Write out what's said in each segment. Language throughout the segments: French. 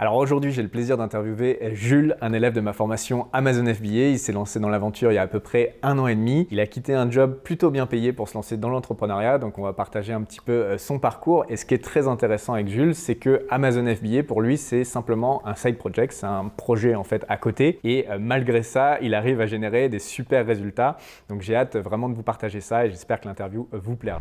Alors aujourd'hui, j'ai le plaisir d'interviewer Jules, un élève de ma formation Amazon FBA. Il s'est lancé dans l'aventure il y a à peu près un an et demi. Il a quitté un job plutôt bien payé pour se lancer dans l'entrepreneuriat. Donc on va partager un petit peu euh, son parcours. Et ce qui est très intéressant avec Jules, c'est que Amazon FBA, pour lui, c'est simplement un side project. C'est un projet en fait à côté. Et euh, malgré ça, il arrive à générer des super résultats. Donc j'ai hâte vraiment de vous partager ça et j'espère que l'interview vous plaira.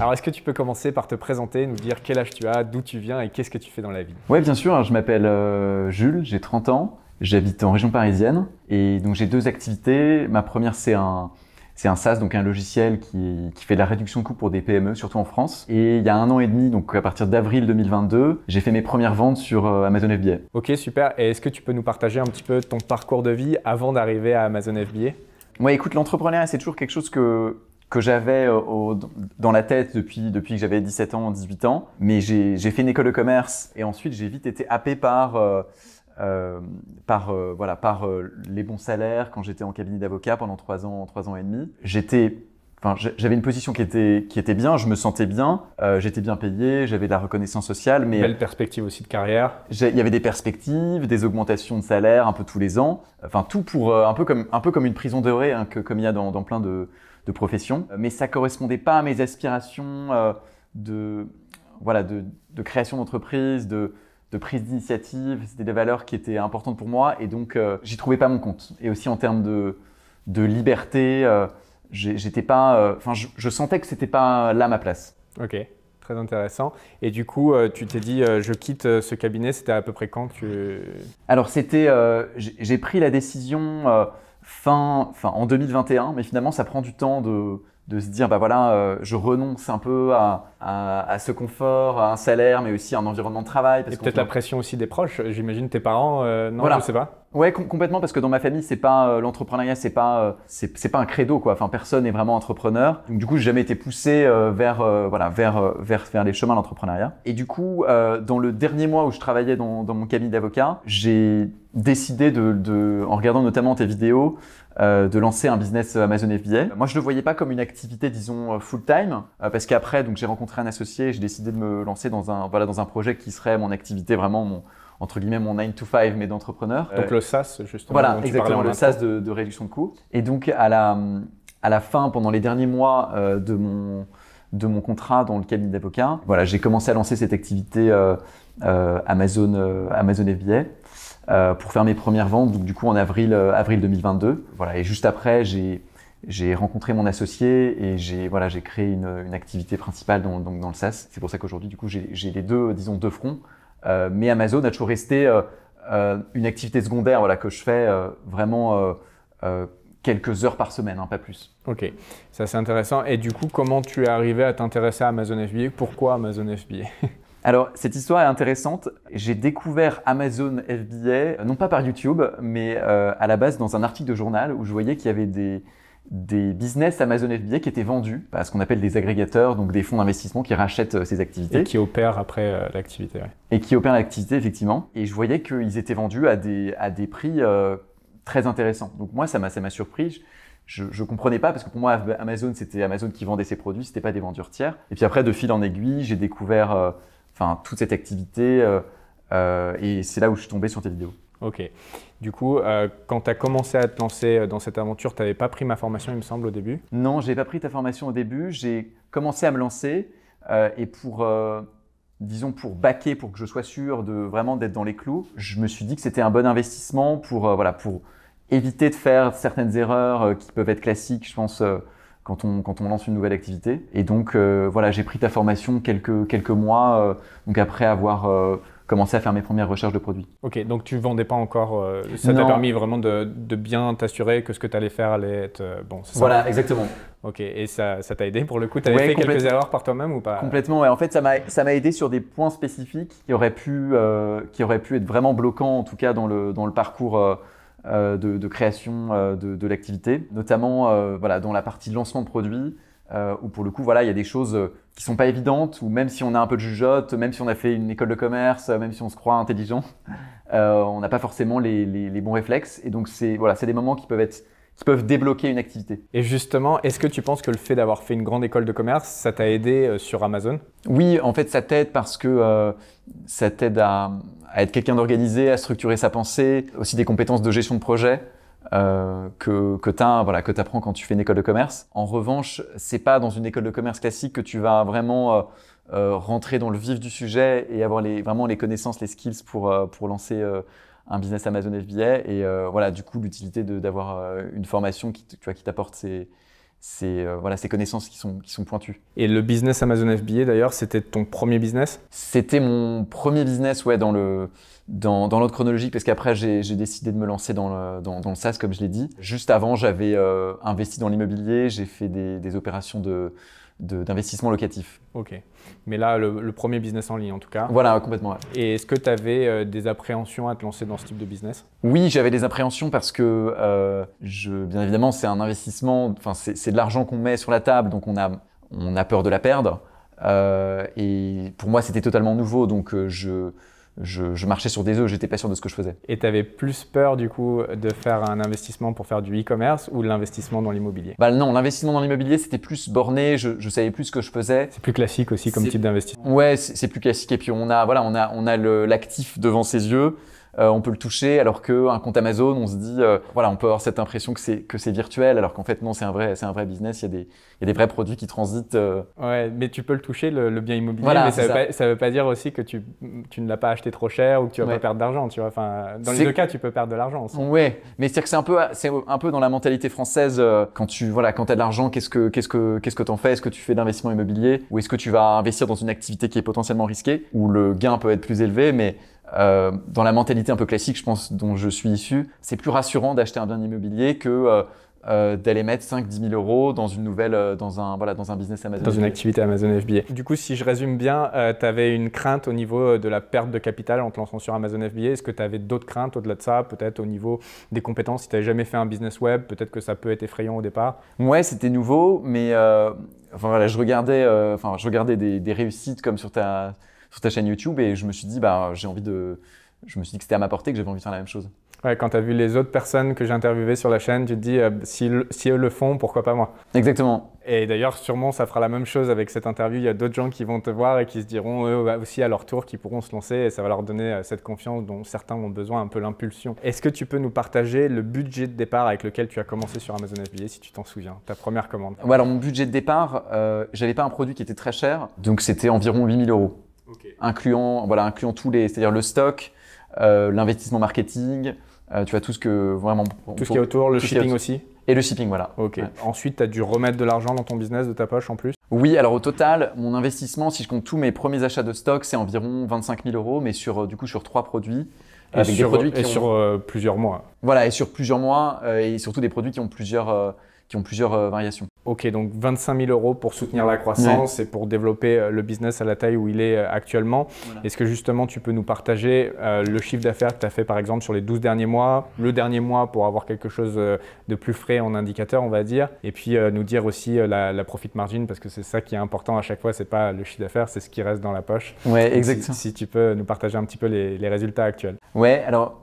Alors, est-ce que tu peux commencer par te présenter, nous dire quel âge tu as, d'où tu viens et qu'est-ce que tu fais dans la vie Oui, bien sûr. Hein, je m'appelle euh, Jules, j'ai 30 ans, j'habite en région parisienne et donc j'ai deux activités. Ma première, c'est un, c'est un SaaS, donc un logiciel qui, fait de la réduction de coûts pour des PME, surtout en France. Et il y a un an et demi, donc à partir d'avril 2022, j'ai fait mes premières ventes sur euh, Amazon FBA. Ok, super. Et est-ce que tu peux nous partager un petit peu ton parcours de vie avant d'arriver à Amazon FBA Oui écoute, l'entrepreneuriat, c'est toujours quelque chose que que j'avais euh, dans la tête depuis, depuis que j'avais 17 ans, 18 ans. Mais j'ai fait une école de commerce et ensuite j'ai vite été happé par, euh, euh par, euh, voilà, par les bons salaires quand j'étais en cabinet d'avocat pendant 3 ans, 3 ans et demi. J'étais Enfin, j'avais une position qui était, qui était bien, je me sentais bien, j'étais bien payé, j'avais de la reconnaissance sociale. Mais Belle perspective aussi de carrière. Il y avait des perspectives, des augmentations de salaire un peu tous les ans. Enfin, tout pour un, peu comme, un peu comme une prison dorée, hein, que, comme il y a dans, dans plein de, de profession, euh, mais ça correspondait pas à mes aspirations euh, de, voilà, de, création d'entreprise, de, prise d'initiative. C'était des valeurs qui étaient importantes pour moi et donc euh, j'y trouvais pas mon compte. Et aussi en termes de, liberté, j'étais pas, enfin, je, je, sentais que c'était pas là ma place. Ok. Très intéressant. Et du coup, tu t'es dit, je quitte ce cabinet, c'était à peu près quand tu... Alors, c'était, j'ai pris la décision fin, fin en 2021, mais finalement ça prend du temps de, de se dire bah voilà euh, je renonce un peu à, à, ce confort, à un salaire, mais aussi à un environnement de travail. Parce Et peut-être la pression aussi des proches. Euh, j'imagine tes parents, euh, non, voilà. je sais pas. Ouais, complètement parce que dans ma famille c'est pas l'entrepreneuriat, c'est pas c'est pas un credo quoi. Enfin personne n'est vraiment entrepreneur. du coup j'ai jamais été poussé vers voilà vers, vers vers les chemins de l'entrepreneuriat. Et du coup dans le dernier mois où je travaillais dans, mon cabinet d'avocat, j'ai décidé de, de, en regardant notamment tes vidéos, euh, de lancer un business Amazon FBA. Moi, je ne le voyais pas comme une activité, disons, euh, full-time, euh, parce qu'après, donc, j'ai rencontré un associé, et j'ai décidé de me lancer dans un, voilà, dans un projet qui serait mon activité, vraiment mon, entre guillemets mon 9 to 5 mais d'entrepreneur. Donc le SaaS justement. Voilà, exactement le SaaS de, réduction de coûts. Et donc à la, à la fin, pendant les derniers mois de, mon, de mon contrat dans le cabinet d'avocat, voilà, j'ai commencé à lancer cette activité Amazon, Amazon FBA. Euh, pour faire mes premières ventes, donc du coup en avril, euh, avril 2022. Voilà, et juste après, j'ai rencontré mon associé et j'ai voilà, créé une, activité principale dans, donc dans le SaaS. C'est pour ça qu'aujourd'hui, du coup, j'ai les deux, disons, deux fronts. Euh, mais Amazon a toujours resté une activité secondaire voilà, que je fais vraiment quelques heures par semaine, hein, pas plus. Ok, ça c'est intéressant. Et du coup, comment tu es arrivé à t'intéresser à Amazon FBA Pourquoi Amazon FBA Alors, cette histoire est intéressante. J'ai découvert Amazon FBA, non pas par YouTube, mais euh, à la base dans un article de journal où je voyais qu'il y avait des, business Amazon FBA qui étaient vendus par ce qu'on appelle des agrégateurs, donc des fonds d'investissement qui rachètent euh, ces activités. Et qui opèrent après euh, l'activité. Ouais. Et qui opèrent l'activité, effectivement. Et je voyais qu'ils étaient vendus à des, à des prix très intéressants. Donc moi, ça m'a surpris. Je, je, comprenais pas parce que pour moi Amazon c'était Amazon qui vendait ses produits, ce c'était pas des vendures tiers. Et puis après de fil en aiguille, j'ai découvert enfin toute cette activité. Euh, euh, et c'est là où je suis tombé sur tes vidéos. Ok. Du coup, euh, quand tu as commencé à te lancer dans cette aventure, tu n'avais pas pris ma formation, il me semble, au début Non, j'ai pas pris ta formation au début. J'ai commencé à me lancer et pour, disons, pour baquer, pour que je sois sûr de vraiment d'être dans les clous, je me suis dit que c'était un bon investissement pour, voilà, pour éviter de faire certaines erreurs qui peuvent être classiques, je pense quand on, lance une nouvelle activité. Et donc, euh, voilà, j'ai pris ta formation quelques, quelques mois, euh, donc après avoir euh, commencé à faire mes premières recherches de produits. Ok, donc tu vendais pas encore. ça t'a permis vraiment de, de bien t'assurer que ce que tu allais faire allait être bon. voilà, exactement. Ok, et ça t'a aidé pour le coup Tu avais fait quelques erreurs par toi-même ou pas Complètement, ouais. En fait, ça m'a aidé sur des points spécifiques qui auraient pu, qui auraient pu être vraiment bloquants, en tout cas dans le, dans le parcours euh, de, création euh, de, l'activité, notamment euh, voilà, dans la partie de lancement de produits, où pour le coup, voilà, il y a des choses qui sont pas évidentes, ou même si on a un peu de jugeote, même si on a fait une école de commerce, même si on se croit intelligent, on n'a pas forcément les, bons réflexes. Et donc, c'est voilà, des moments qui peuvent être qui peuvent débloquer une activité. Et justement, est-ce que tu penses que le fait d'avoir fait une grande école de commerce, ça t'a aidé sur Amazon Oui, en fait, ça t'aide parce que ça t'aide à, à être quelqu'un d'organisé, à structurer sa pensée, aussi des compétences de gestion de projet. Euh, que, que tu voilà, que apprends quand tu fais une école de commerce. En revanche, c'est pas dans une école de commerce classique que tu vas vraiment euh, euh, rentrer dans le vif du sujet et avoir les, vraiment les connaissances, les skills pour, pour lancer un business Amazon FBA. Et voilà, du coup, l'utilité d'avoir une formation qui, qui t'apporte ces, c'est euh, voilà, ces connaissances qui sont, qui sont pointues. Et le business Amazon FBA, d'ailleurs, c'était ton premier business C'était mon premier business, ouais, dans l'ordre dans, dans chronologique, parce qu'après, j'ai décidé de me lancer dans le, dans, le SaaS, comme je l'ai dit. Juste avant, j'avais euh, investi dans l'immobilier, j'ai fait des opérations de d'investissement locatif. Ok. Mais là, le, premier business en ligne, en tout cas. Voilà, complètement. Et est-ce que tu avais euh, des appréhensions à te lancer dans ce type de business Oui, j'avais des appréhensions parce que, euh, je, bien évidemment, c'est un investissement, enfin, c'est de l'argent qu'on met sur la table, donc on a, on a peur de la perdre. Euh, et pour moi, c'était totalement nouveau, donc je je, marchais sur des œufs, j'étais pas sûr de ce que je faisais. Et tu avais plus peur du coup de faire un investissement pour faire du e-commerce ou l'investissement dans l'immobilier Bah non, l'investissement dans l'immobilier c'était plus borné, je, je, savais plus ce que je faisais. C'est plus classique aussi comme type d'investissement. Ouais, c'est plus classique et puis on a voilà, on a on a l'actif devant ses yeux. Euh, on peut le toucher, alors qu'un compte Amazon, on se dit, euh, voilà, on peut avoir cette impression que c'est, que c'est virtuel, alors qu'en fait, non, c'est un vrai, c'est un vrai business, il y, a des, vrais produits qui transitent. Euh. Ouais, mais tu peux le toucher, le, bien immobilier, mais ça ne veut, pas dire aussi que tu, ne l'as pas acheté trop cher ou que tu vas pas perdre d'argent, tu vois. Enfin, dans les deux cas, tu peux perdre de l'argent aussi. Ouais, mais cest que c'est un peu, c'est un peu dans la mentalité française, quand tu, voilà, quand as de l'argent, qu'est-ce que, qu'est-ce qu'est-ce que t'en fais? Est-ce que tu fais d'investissement immobilier ou est-ce que tu vas investir dans une activité qui est potentiellement risquée où le gain peut être plus élevé, mais euh, dans la mentalité un peu classique, je pense, dont je suis issu, c'est plus rassurant d'acheter un bien immobilier que euh, euh, d'aller mettre 5-10 000 euros dans une nouvelle, dans un, voilà, dans un business Amazon. Dans une activité Amazon FBA. Du coup, si je résume bien, tu avais une crainte au niveau de la perte de capital en te lançant sur Amazon FBA. Est-ce que tu avais d'autres craintes au-delà de ça Peut-être au niveau des compétences, si tu n'avais jamais fait un business web, peut-être que ça peut être effrayant au départ. Ouais, c'était nouveau, mais voilà, je regardais, enfin, je regardais des, réussites comme sur ta, sur ta chaîne YouTube et je me suis dit, bah, j'ai envie de. Je me suis dit que c'était à ma portée, que j'avais envie de faire la même chose. Ouais, quand tu as vu les autres personnes que j'ai interviewées sur la chaîne, tu te dis, euh, si, eux le font, pourquoi pas moi Exactement. Et d'ailleurs, sûrement, ça fera la même chose avec cette interview. Il y a d'autres gens qui vont te voir et qui se diront, eux aussi, à leur tour, qui pourront se lancer et ça va leur donner euh, cette confiance dont certains ont besoin, un peu l'impulsion. Est-ce que tu peux nous partager le budget de départ avec lequel tu as commencé sur Amazon FBA, si tu t'en souviens, ta première commande ouais, alors mon budget de départ, euh, j'avais pas un produit qui était très cher, donc c'était environ 8000 euros incluant, voilà, incluant tous les, c'est-à-dire le stock, euh, l'investissement marketing, euh, tu vois, tout ce que vraiment. Tout ce qui est autour, le shipping aussi Et le shipping, voilà. Ok. Ensuite, tu as dû remettre de l'argent dans ton business, de ta poche en plus Oui, alors au total, mon investissement, si je compte tous mes premiers achats de stock, c'est environ 25 000 euros, mais sur, euh, du coup, sur trois produits. Et sur, des produits sur plusieurs mois. Voilà, et sur plusieurs mois, et surtout des produits qui ont plusieurs qui ont plusieurs euh, variations. Ok, donc 25 000 euros pour soutenir la croissance et pour développer euh, le business à la taille où il est euh, actuellement. Est-ce que justement tu peux nous partager le chiffre d'affaires que tu as fait par exemple sur les 12 derniers mois, le dernier mois pour avoir quelque chose de plus frais en indicateur on va dire, et puis nous dire aussi la, profit margin parce que c'est ça qui est important à chaque fois, c'est pas le chiffre d'affaires, c'est ce qui reste dans la poche. Ouais, exactement. Si, tu peux nous partager un petit peu les, les résultats actuels. Ouais, alors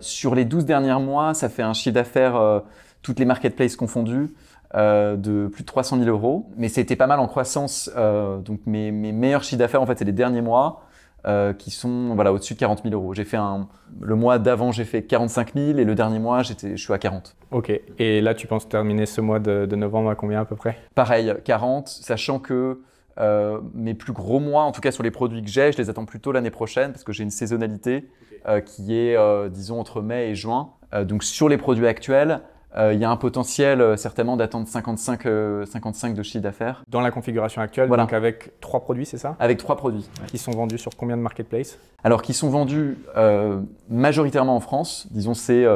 sur les 12 derniers mois, ça fait un chiffre d'affaires toutes les marketplaces confondues, euh, de plus de 300 000 euros. Mais c'était pas mal en croissance. Euh, donc mes, mes, meilleurs chiffres d'affaires, en fait, c'est les derniers mois. Euh, qui sont voilà au-dessus de 40 000 euros. J'ai fait un le mois d'avant j'ai fait 45 000 et le dernier mois j'étais je suis à 40. Ok. Et là tu penses terminer ce mois de, de novembre à combien à peu près Pareil 40, sachant que euh, mes plus gros mois, en tout cas sur les produits que j'ai, je les attends plutôt l'année prochaine parce que j'ai une saisonnalité euh, qui est, euh, disons, entre mai et juin. Euh, donc sur les produits actuels, euh, il y a un potentiel euh, certainement d'attendre 55, 55 euh, de chiffre d'affaires. Dans la configuration actuelle, donc avec trois produits, c'est ça Avec trois produits. Qui sont vendus sur combien de marketplaces Alors, qui sont vendus majoritairement en France. Disons, c'est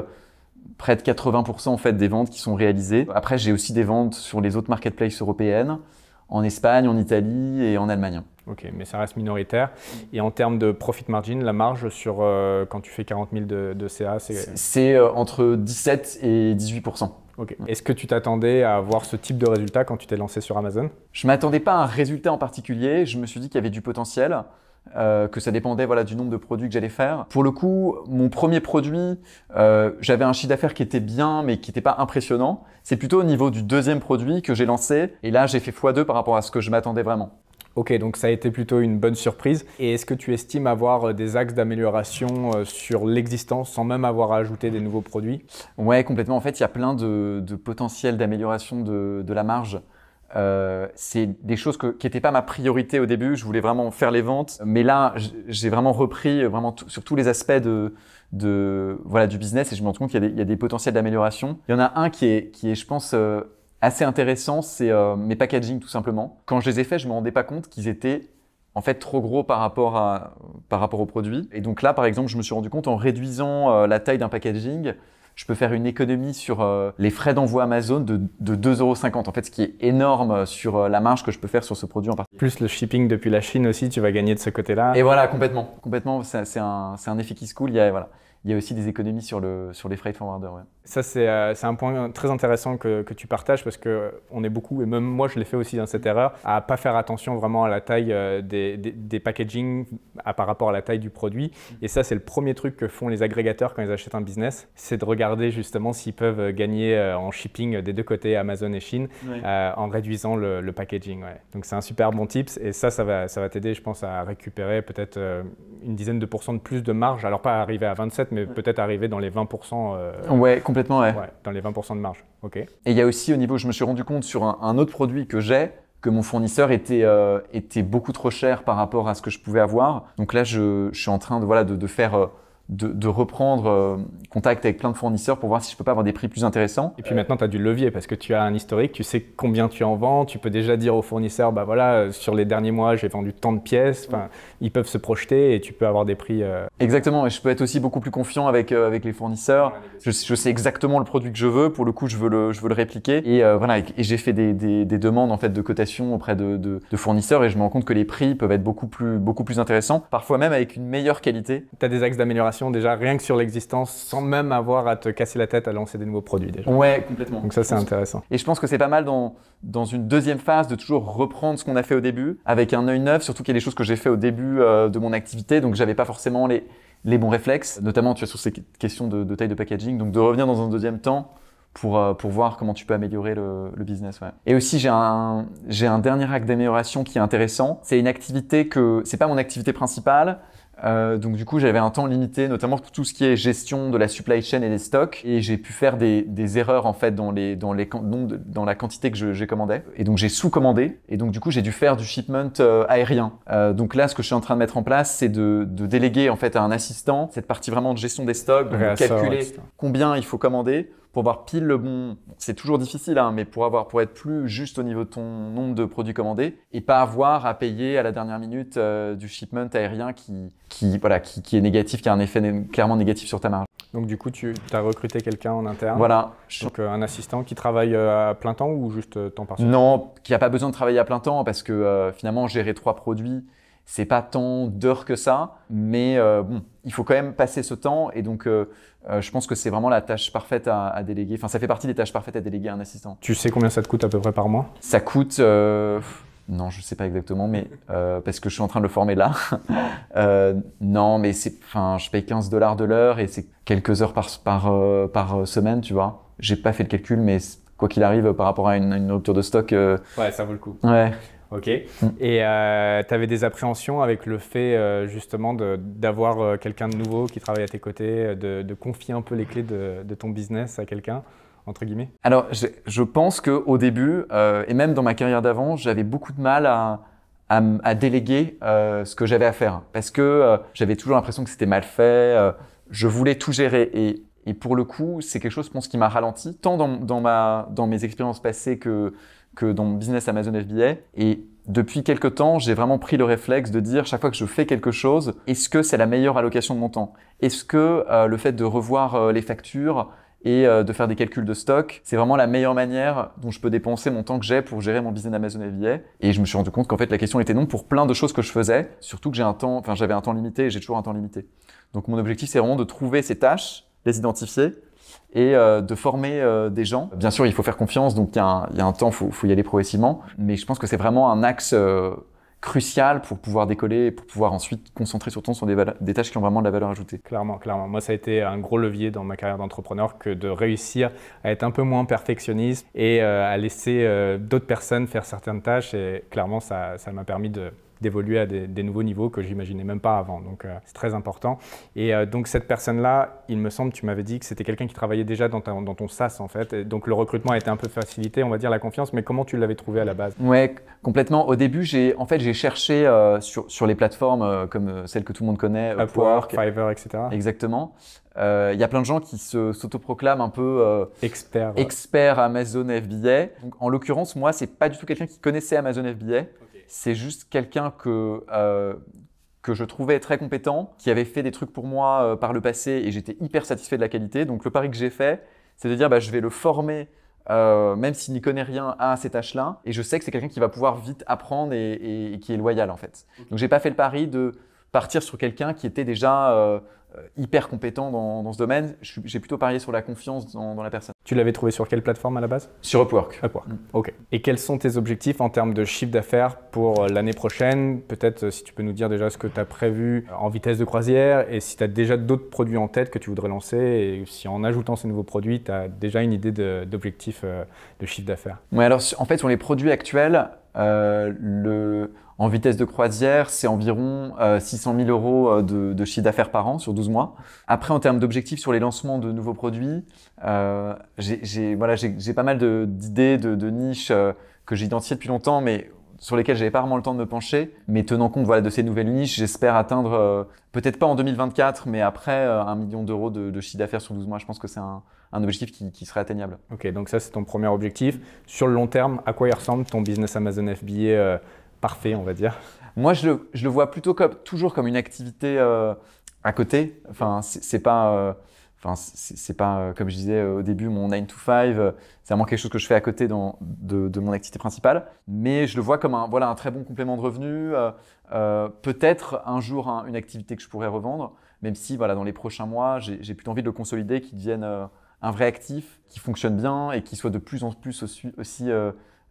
près de 80% en fait des ventes qui sont réalisées. Après, j'ai aussi des ventes sur les autres marketplaces européennes en Espagne, en Italie et en Allemagne. Ok, mais ça reste minoritaire. Et en termes de profit margin, la marge sur euh, quand tu fais 40 000 de, CA, c'est C'est euh, entre 17 et 18 Ok. Est-ce que tu t'attendais à avoir ce type de résultat quand tu t'es lancé sur Amazon Je m'attendais pas à un résultat en particulier. Je me suis dit qu'il y avait du potentiel. Euh, que ça dépendait voilà du nombre de produits que j'allais faire. Pour le coup, mon premier produit, euh, j'avais un chiffre d'affaires qui était bien, mais qui n'était pas impressionnant. C'est plutôt au niveau du deuxième produit que j'ai lancé, et là j'ai fait x2 par rapport à ce que je m'attendais vraiment. Ok, donc ça a été plutôt une bonne surprise. Et est-ce que tu estimes avoir euh, des axes d'amélioration sur l'existence sans même avoir ajouté des nouveaux produits Ouais, complètement. En fait, il y a plein de, potentiels d'amélioration de, la marge. Euh, c'est des choses qui n'étaient pas ma priorité au début. Je voulais vraiment faire les ventes, mais là, j'ai vraiment repris euh, vraiment sur tous les aspects de, voilà du business et je me rends compte qu'il y, a des potentiels d'amélioration. Il y en a un qui est, je pense, euh, assez intéressant, c'est mes packaging tout simplement. Quand je les ai faits, je ne me rendais pas compte qu'ils étaient en fait trop gros par rapport à par rapport au produit. Et donc là, par exemple, je me suis rendu compte en réduisant la taille d'un packaging je peux faire une économie sur euh, les frais d'envoi Amazon de, de 2,50€. En fait, ce qui est énorme euh, sur euh, la marge que je peux faire sur ce produit en particulier. Plus le shipping depuis la Chine aussi, tu vas gagner de ce côté-là. Et voilà, complètement. Complètement, c'est un, un effet qui se coule. Il y a, voilà il y a aussi des économies sur, le, sur les freight forwarders. Ça, euh, c'est un point très intéressant que, que tu partages parce qu'on euh, est beaucoup, et même moi je l'ai fait aussi dans cette erreur, à pas faire attention vraiment à la taille euh, des, des, packaging par rapport à la taille du produit. Et ça, c'est le premier truc que font les agrégateurs quand ils achètent un business, c'est de regarder justement s'ils peuvent gagner en shipping des deux côtés, Amazon et Chine, en réduisant le, packaging. Donc c'est un super bon tips et ça, ça va, ça va t'aider, je pense, à récupérer peut-être une dizaine de pourcents de plus de marge. Alors pas arriver à 27, mais peut-être arriver dans les 20%. Euh, ouais, complètement, ouais. Dans les 20% de marge. OK. Et il y a aussi au niveau, je me suis rendu compte sur un, autre produit que j'ai, que mon fournisseur était, euh, était beaucoup trop cher par rapport à ce que je pouvais avoir. Donc là, je, je suis en train de, voilà, de, faire. Euh, de, reprendre euh, contact avec plein de fournisseurs pour voir si je peux pas avoir des prix plus intéressants. Et puis maintenant, tu as du levier parce que tu as un historique, tu sais combien tu en vends, tu peux déjà dire aux fournisseurs, bah voilà, euh, sur les derniers mois, j'ai vendu tant de pièces, ils peuvent se projeter et tu peux avoir des prix. Euh, exactement, et je peux être aussi beaucoup plus confiant avec, avec les fournisseurs. Je, sais exactement le produit que je veux, pour le coup, je veux le, je veux le répliquer. Et voilà, j'ai fait des, des, demandes en fait de cotation auprès de, de, fournisseurs et je me rends compte que les prix peuvent être beaucoup plus, beaucoup plus intéressants, parfois même avec une meilleure qualité. Tu as des axes d'amélioration déjà, rien que sur l'existence, sans même avoir à te casser la tête à lancer des nouveaux produits déjà. Ouais, complètement. Donc ça, c'est intéressant. Et je pense que c'est pas mal dans, dans une deuxième phase de toujours reprendre ce qu'on a fait au début avec un œil neuf, surtout qu'il y a des choses que j'ai fait au début euh, de mon activité, donc j'avais pas forcément les, les bons réflexes, notamment tu as sur ces questions de, taille de packaging, donc de revenir dans un deuxième temps. Pour, euh, pour, voir comment tu peux améliorer le, business. Et aussi, j'ai un, un dernier acte d'amélioration qui est intéressant. C'est une activité que, c'est pas mon activité principale, euh, donc du coup, j'avais un temps limité, notamment pour tout ce qui est gestion de la supply chain et des stocks, et j'ai pu faire des, erreurs en fait dans la quantité que j'ai commandé. Et donc j'ai sous-commandé, et donc du coup j'ai dû faire du shipment euh, aérien. Euh, donc là, ce que je suis en train de mettre en place, c'est de, déléguer en fait à un assistant cette partie vraiment de gestion des stocks, de calculer combien il faut commander pour avoir pile le bon, c'est toujours difficile, hein, mais pour avoir, pour être plus juste au niveau de ton nombre de produits commandés et pas avoir à payer à la dernière minute euh, du shipment aérien qui, qui, voilà, qui, est négatif, qui a un effet clairement négatif sur ta marge. Donc du coup, tu as recruté quelqu'un en interne. Voilà. Donc euh, un assistant qui travaille euh, à plein temps ou juste temps partiel Non, qui n'a pas besoin de travailler à plein temps parce que finalement gérer trois produits, c'est pas tant d'heures que ça, mais euh, bon, il faut quand même passer ce temps. Et donc, euh, euh, je pense que c'est vraiment la tâche parfaite à, déléguer. Enfin, ça fait partie des tâches parfaites à déléguer à un assistant. Tu sais combien ça te coûte à peu près par mois Ça coûte. Non, je ne sais pas exactement, mais parce que je suis en train de le former là. non, mais c'est, enfin, je paye 15 dollars de l'heure et c'est quelques heures par par par semaine, tu vois. J'ai pas fait le calcul, mais quoi qu'il arrive, par rapport à une, une rupture de stock. ouais, ça vaut le coup. Ouais. Ok. Et euh, tu avais des appréhensions avec le fait euh, justement d'avoir euh, quelqu'un de nouveau qui travaille à tes côtés, de, confier un peu les clés de, ton business à quelqu'un entre guillemets Alors, je, je pense qu'au début, et même dans ma carrière d'avant, j'avais beaucoup de mal à, à, à déléguer ce que j'avais à faire. Parce que j'avais toujours l'impression que c'était mal fait, je voulais tout gérer. Et et pour le coup, c'est quelque chose, je pense, qui m'a ralenti, tant dans, dans, ma, dans mes expériences passées que, que dans mon business Amazon FBA. Et depuis quelques temps, j'ai vraiment pris le réflexe de dire chaque fois que je fais quelque chose, est-ce que c'est la meilleure allocation de mon temps Est-ce que euh, le fait de revoir euh, les factures et euh, de faire des calculs de stock, c'est vraiment la meilleure manière dont je peux dépenser mon temps que j'ai pour gérer mon business Amazon FBA Et je me suis rendu compte qu'en fait la question était non pour plein de choses que je faisais, surtout que j'ai un temps, enfin j'avais un temps limité et j'ai toujours un temps limité. Donc mon objectif c'est vraiment de trouver ces tâches, les identifier et euh, de former euh, des gens. Bien sûr, il faut faire confiance, donc il y, a un temps, il faut, y aller progressivement. Mais je pense que c'est vraiment un axe euh, crucial pour pouvoir décoller et pour pouvoir ensuite concentrer sur ton sur des, tâches qui ont vraiment de la valeur ajoutée. Clairement, clairement. Moi, ça a été un gros levier dans ma carrière d'entrepreneur que de réussir à être un peu moins perfectionniste et à laisser d'autres personnes faire certaines tâches. Et clairement, ça m'a permis de, d'évoluer à des, nouveaux niveaux que j'imaginais même pas avant. Donc euh, c'est très important. Et euh, donc cette personne-là, il me semble, tu m'avais dit que c'était quelqu'un qui travaillait déjà dans, dans, ton SaaS en fait. donc le recrutement a été un peu facilité, on va dire la confiance. Mais comment tu l'avais trouvé à la base Ouais, complètement. Au début, j'ai en fait j'ai cherché euh, sur, sur les plateformes comme celles que tout le monde connaît, Upwork, Fiverr, etc. Exactement. Il y a plein de gens qui s'autoproclament un peu experts expert Amazon FBA. Donc, en l'occurrence, moi, c'est pas du tout quelqu'un qui connaissait Amazon FBA. C'est juste quelqu'un euh, que, je trouvais très compétent, qui avait fait des trucs pour moi euh, par le passé et j'étais hyper satisfait de la qualité. Donc le pari que j'ai fait, c'est de dire bah, je vais le former. Euh, même s'il n'y connaît rien à ces tâches-là, et je sais que c'est quelqu'un qui va pouvoir vite apprendre et, qui est loyal en fait. Donc n'ai pas fait le pari de partir sur quelqu'un qui était déjà euh, hyper compétent dans, ce domaine, j'ai plutôt parié sur la confiance dans, la personne. Tu l'avais trouvé sur quelle plateforme à la base Sur Upwork. Upwork, mm. ok. Et quels sont tes objectifs en termes de chiffre d'affaires pour euh, l'année prochaine Peut-être euh, si tu peux nous dire déjà ce que tu as prévu en vitesse de croisière et si tu as déjà d'autres produits en tête que tu voudrais lancer et si en ajoutant ces nouveaux produits, tu as déjà une idée d'objectif de, chiffre d'affaires. Oui, alors en fait, sur les produits actuels, le en vitesse de croisière, c'est environ 600 euh, 000 euros euh, de, de chiffre d'affaires par an sur 12 mois. Après, en termes d'objectifs sur les lancements de nouveaux produits, euh, j'ai voilà, pas mal d'idées, de, de, niches euh, que j'ai identifiées depuis longtemps, mais sur lesquelles j'avais pas vraiment le temps de me pencher. Mais tenant compte voilà, de ces nouvelles niches, j'espère atteindre, peut-être pas en 2024, mais après un million d'euros de, de chiffre d'affaires sur 12 mois. Je pense que c'est un, un objectif qui, qui, serait atteignable. Ok, donc ça c'est ton premier objectif. Sur le long terme, à quoi il ressemble ton business Amazon FBA parfait, on va dire Moi, je le, vois plutôt comme, toujours comme une activité euh, à côté. Enfin, c'est pas. Euh, enfin, c'est pas, euh, comme je disais au début, mon 9 to 5, c'est vraiment quelque chose que je fais à côté de, mon activité principale. Mais je le vois comme un, voilà, un très bon complément de revenu, peut-être un jour une activité que je pourrais revendre, même si voilà, dans les prochains mois, j'ai plutôt envie de le consolider, qu'il devienne un vrai actif, qui fonctionne bien et qui soit de plus en plus aussi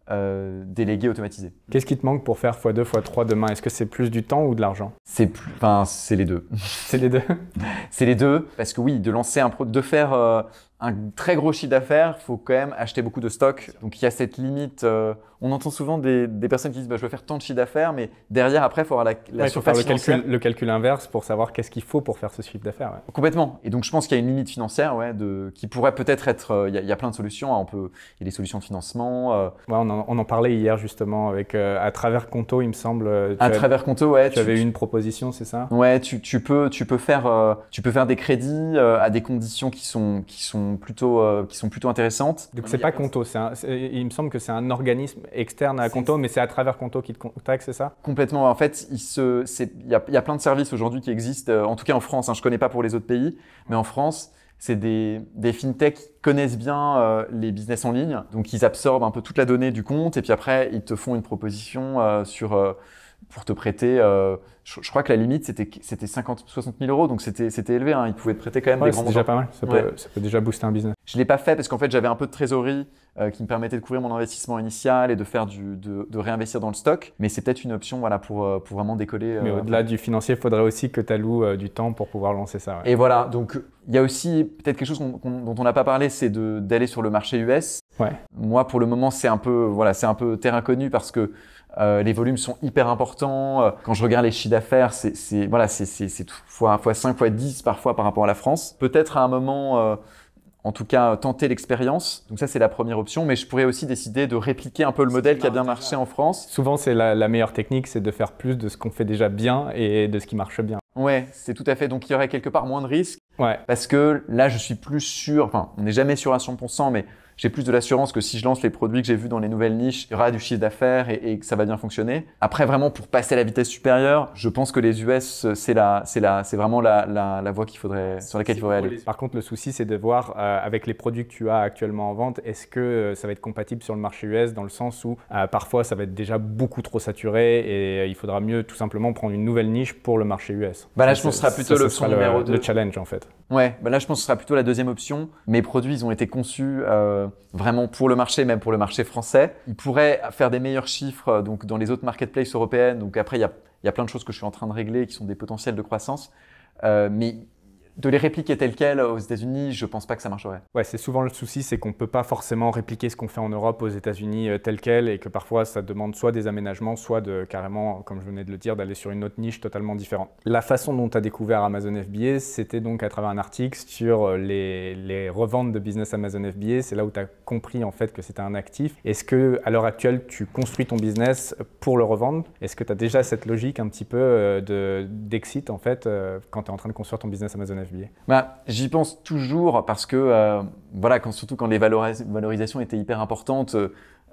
euh, délégué automatisé. Qu'est-ce qui te manque pour faire x2, x3 demain Est-ce que c'est plus du temps ou de l'argent C'est plus... enfin, c'est les deux. c'est les deux. c'est les deux parce que oui, de lancer un pro... de faire euh, un très gros chiffre d'affaires, faut quand même acheter beaucoup de stock. Donc il y a cette limite. Euh, on entend souvent des, personnes qui disent bah, je veux faire tant de chiffre d'affaires, mais derrière après, il faut avoir la, faut faire le calcul, inverse pour savoir qu'est-ce qu'il faut pour faire ce chiffre d'affaires. Complètement. Et donc je pense qu'il y a une limite financière, ouais, de, qui pourrait peut-être être. Euh, il y, a plein de solutions. Hein. on il y a des solutions de financement. Euh. on, en, parlait hier justement avec à travers Conto, il me semble. À travers Conto, ouais. Tu, avais une proposition, c'est ça Ouais, tu, tu, peux, tu peux faire, tu peux faire des crédits à des conditions qui sont, qui sont plutôt, euh, qui sont plutôt intéressantes. Donc c'est pas Conto, il me semble que c'est un organisme externe à Conto, mais c'est à travers Conto qui te contacte, c'est ça Complètement. En fait, il se, y, a, y a plein de services aujourd'hui qui existent, euh, en tout cas en France, je hein, je connais pas pour les autres pays, mais en France, c'est des, des fintechs qui connaissent bien euh, les business en ligne, donc ils absorbent un peu toute la donnée du compte, et puis après, ils te font une proposition sur pour te prêter. Euh, je, crois que la limite, c'était, c'était 50, 60 000 euros, donc c'était, c'était élevé. Hein. Ils pouvaient te prêter quand même des grands déjà pas mal. Ça peut, déjà booster un business. Je ne l'ai pas fait parce qu'en fait, j'avais un peu de trésorerie euh, qui me permettait de couvrir mon investissement initial et de, faire du, de, réinvestir dans le stock. Mais c'est peut-être une option voilà, pour, euh, pour vraiment décoller. Mais au-delà du financier, il faudrait aussi que tu alloues du temps pour pouvoir lancer ça. Et voilà. Donc, il y a aussi peut-être quelque chose dont on n'a pas parlé, c'est de, d'aller sur le marché US. Moi, pour le moment, c'est un peu, voilà, c'est un peu terrain inconnu parce que euh, les volumes sont hyper importants. Euh, quand je regarde les chiffres d'affaires, c'est voilà, c'est fois, fois 5, fois 10 parfois par rapport à la France. Peut-être à un moment, euh, en tout cas, tenter l'expérience. Donc ça, c'est la première option. Mais je pourrais aussi décider de répliquer un peu le modèle qui a bien marché en France. Souvent, c'est la, meilleure technique, c'est de faire plus de ce qu'on fait déjà bien et de ce qui marche bien. Ouais, c'est tout à fait. Donc il y aurait quelque part moins de risques. Ouais. Parce que là, je suis plus sûr. Enfin, on n'est jamais sûr à 100%, mais j'ai plus de l'assurance que si je lance les produits que j'ai vus dans les nouvelles niches, il y aura du chiffre d'affaires et, que ça va bien fonctionner. Après, vraiment, pour passer à la vitesse supérieure, je pense que les US, c'est c'est c'est vraiment la, la, voie qu'il faudrait, sur laquelle il faudrait aller. Par contre, le souci, c'est de voir euh, avec les produits que tu as actuellement en vente, est-ce que euh, ça va être compatible sur le marché US dans le sens où euh, parfois ça va être déjà beaucoup trop saturé et il faudra mieux tout simplement prendre une nouvelle niche pour le marché US. Bah là, je pense que ce sera plutôt le Le challenge en fait. Ouais, bah là, je pense que ce sera plutôt la deuxième option. Mes produits, ils ont été conçus euh, vraiment pour le marché, même pour le marché français. il pourrait faire des meilleurs chiffres euh, donc, dans les autres marketplaces européennes. Donc après, il y a, y a, plein de choses que je suis en train de régler qui sont des potentiels de croissance. Euh, mais de les répliquer telles quelles aux États-Unis, je pense pas que ça marcherait. Ouais, c'est souvent le souci, c'est qu'on peut pas forcément répliquer ce qu'on fait en Europe aux États-Unis tels euh, tel quel et que parfois ça demande soit des aménagements, soit de carrément, comme je venais de le dire, d'aller sur une autre niche totalement différente. La façon dont tu as découvert Amazon FBA, c'était donc à travers un article sur euh, les, reventes de business Amazon FBA. C'est là où tu as compris en fait que c'était un actif. Est-ce que à l'heure actuelle, tu construis ton business pour le revendre Est-ce que tu as déjà cette logique un petit peu euh, d'exit en fait quand tu es en train de construire ton business Amazon FBA bah, j'y pense toujours parce que, euh, voilà, quand, surtout quand les valorisations étaient hyper importantes, euh,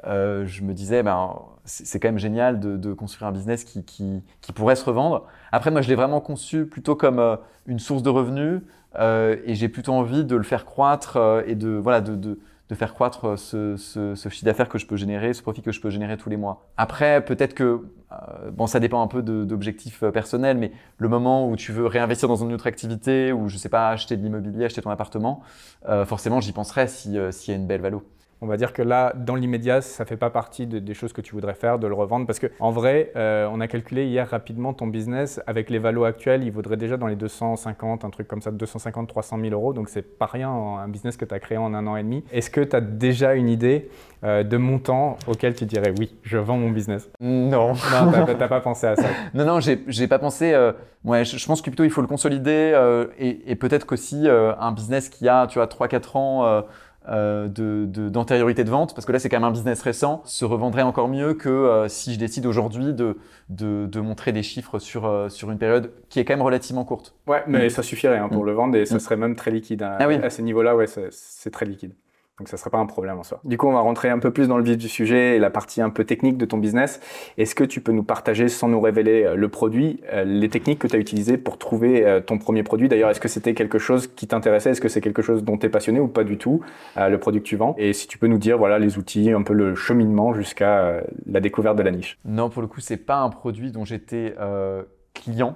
euh, je me disais, ben, c'est quand même génial de, construire un business qui, pourrait se revendre. Après, moi, je l'ai vraiment conçu plutôt comme une source de revenus et j'ai plutôt envie de le faire croître et de, voilà, de, de faire croître ce, ce, ce chiffre d'affaires que je peux générer, ce profit que je peux générer tous les mois. Après, peut-être que, euh, bon, ça dépend un peu d'objectifs euh, personnels, mais le moment où tu veux réinvestir dans une autre activité, ou je sais pas, acheter de l'immobilier, acheter ton appartement, euh, forcément, j'y penserai s'il si, y a une belle valo on va dire que là, dans l'immédiat, ça ne fait pas partie des choses que tu voudrais faire, de le revendre. Parce qu'en vrai, euh, on a calculé hier rapidement ton business. Avec les valos actuels, il vaudrait déjà dans les 250, un truc comme ça, 250, 300 000 euros. Donc, c'est pas rien, un business que tu as créé en un an et demi. Est-ce que tu as déjà une idée euh, de montant auquel tu dirais oui, je vends mon business Non. Non, n'as pas pensé à ça. non, non, j'ai pas pensé. Euh, je, pense que plutôt il faut le consolider et, peut-être qu'aussi un business qui a, tu vois, 3-4 ans euh, d'antériorité de, vente, parce que là c'est quand même un business récent, se revendrait encore mieux que euh, si je décide aujourd'hui de, de, de, montrer des chiffres sur, euh, sur une période qui est quand même relativement courte. Ouais, mais mm. ça suffirait hein, pour mm. le vendre et ça mm. serait même très liquide. Hein. Ah à ces niveaux-là, ouais, c'est très liquide. Donc ça ne serait pas un problème en soi. Du coup, on va rentrer un peu plus dans le vif du sujet et la partie un peu technique de ton business. Est-ce que tu peux nous partager, sans nous révéler euh, le produit, euh, les techniques que tu as utilisées pour trouver euh, ton premier produit D'ailleurs, est-ce que c'était quelque chose qui t'intéressait Est-ce que c'est quelque chose dont tu es passionné ou pas du tout, le produit que tu vends Et si tu peux nous dire, voilà, les outils, un peu le cheminement jusqu'à la découverte de la niche. Non, pour le coup, c'est pas un produit dont j'étais client,